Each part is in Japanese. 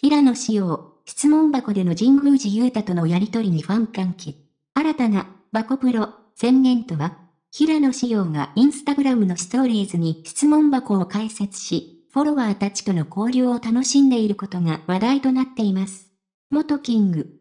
平野紫耀、質問箱での神宮寺勇太とのやりとりにファン歓喜。新たな、バコプロ、宣言とは平野紫耀がインスタグラムのストーリーズに質問箱を開設し、フォロワーたちとの交流を楽しんでいることが話題となっています。元キング、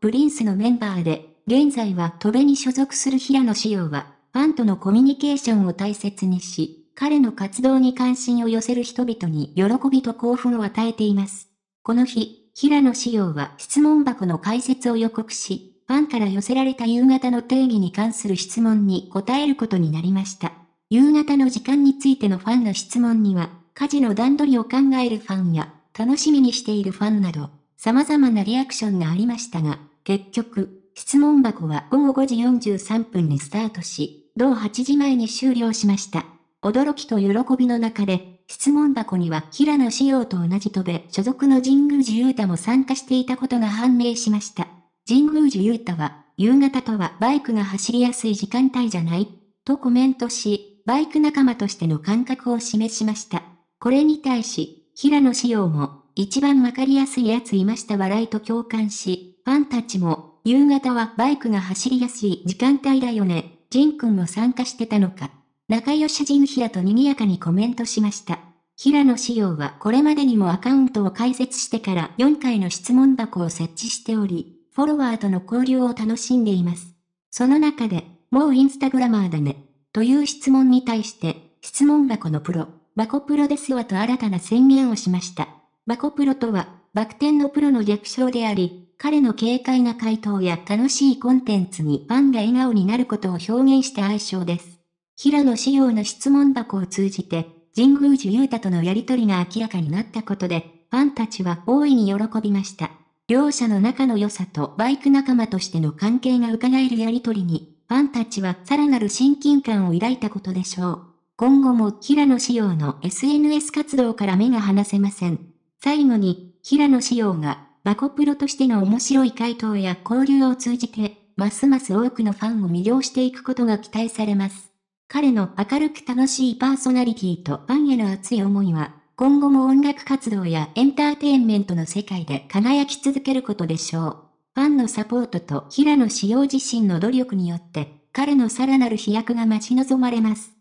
プリンスのメンバーで、現在は戸部に所属する平野紫耀は、ファンとのコミュニケーションを大切にし、彼の活動に関心を寄せる人々に喜びと興奮を与えています。この日、平野紫耀は質問箱の解説を予告し、ファンから寄せられた夕方の定義に関する質問に答えることになりました。夕方の時間についてのファンの質問には、家事の段取りを考えるファンや、楽しみにしているファンなど、様々なリアクションがありましたが、結局、質問箱は午後5時43分にスタートし、同8時前に終了しました。驚きと喜びの中で、質問箱には平野紫耀と同じ戸部所属の神宮寺勇太も参加していたことが判明しました。神宮寺勇太は、夕方とはバイクが走りやすい時間帯じゃないとコメントし、バイク仲間としての感覚を示しました。これに対し、平野紫耀も、一番わかりやすいやついました笑いと共感し、ファンたちも、夕方はバイクが走りやすい時間帯だよね。ジン君も参加してたのか。仲良し陣平と賑やかにコメントしました。平野仕様はこれまでにもアカウントを開設してから4回の質問箱を設置しており、フォロワーとの交流を楽しんでいます。その中で、もうインスタグラマーだね、という質問に対して、質問箱のプロ、バコプロですわと新たな宣言をしました。バコプロとは、バク転のプロの略称であり、彼の軽快な回答や楽しいコンテンツにファンが笑顔になることを表現した愛称です。平野紫耀の質問箱を通じて、神宮寺勇太とのやりとりが明らかになったことで、ファンたちは大いに喜びました。両者の仲の良さとバイク仲間としての関係が伺えるやりとりに、ファンたちはさらなる親近感を抱いたことでしょう。今後も平野紫耀の SNS 活動から目が離せません。最後に、平野紫耀がバコプロとしての面白い回答や交流を通じて、ますます多くのファンを魅了していくことが期待されます。彼の明るく楽しいパーソナリティとファンへの熱い思いは、今後も音楽活動やエンターテインメントの世界で輝き続けることでしょう。ファンのサポートと平野紫耀自身の努力によって、彼のさらなる飛躍が待ち望まれます。